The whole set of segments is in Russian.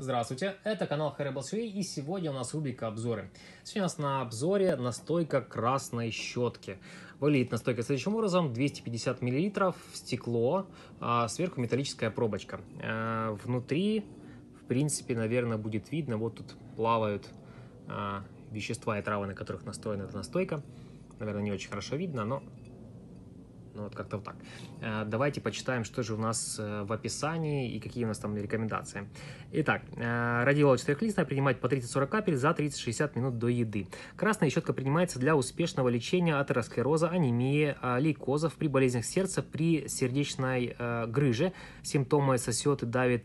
Здравствуйте, это канал Herbal Shui и сегодня у нас рубрика обзоры. Сегодня у нас на обзоре настойка красной щетки. Выглядит настойка следующим образом. 250 мл, стекло, а сверху металлическая пробочка. А, внутри, в принципе, наверное, будет видно, вот тут плавают а, вещества и травы, на которых настоена эта настойка. Наверное, не очень хорошо видно, но ну, вот как-то вот так. Э, давайте почитаем, что же у нас э, в описании и какие у нас там рекомендации. Итак, э, радиола четырехлистная принимать по 30-40 капель за 30-60 минут до еды. Красная щетка принимается для успешного лечения атеросклероза, анемии, лейкозов при болезнях сердца, при сердечной грыже. Симптомы сосет и давит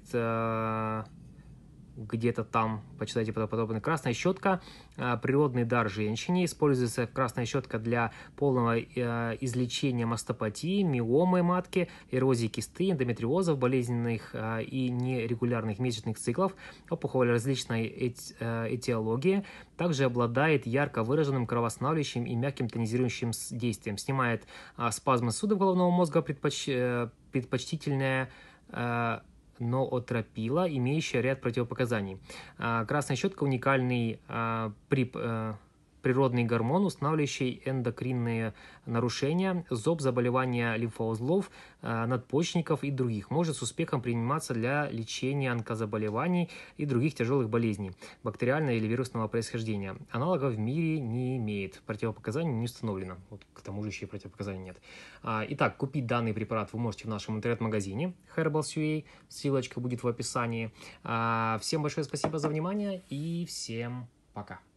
где-то там, почитайте подобное. Красная щетка, а, природный дар женщине. Используется красная щетка для полного э, излечения мастопатии, миомы матки, эрозии кисты, эндометриозов, болезненных а, и нерегулярных месячных циклов, опухоли различной э, этиологии. Также обладает ярко выраженным кровоостанавливающим и мягким тонизирующим действием. Снимает а, спазмы судов головного мозга, предпоч... Э, предпочтительное ноотропила, имеющая ряд противопоказаний. А, красная щетка – уникальный а, прип э, природный гормон, устанавливающий эндокринные нарушения, зоб, заболевания лимфоузлов, э, надпочечников и других. Может с успехом приниматься для лечения онкозаболеваний и других тяжелых болезней бактериального или вирусного происхождения. Аналогов в мире не имеет. Противопоказаний не установлено. Вот к тому же еще и противопоказаний нет. А, итак, купить данный препарат вы можете в нашем интернет-магазине Herbals.ua. Ссылочка будет в описании. А, всем большое спасибо за внимание и всем пока.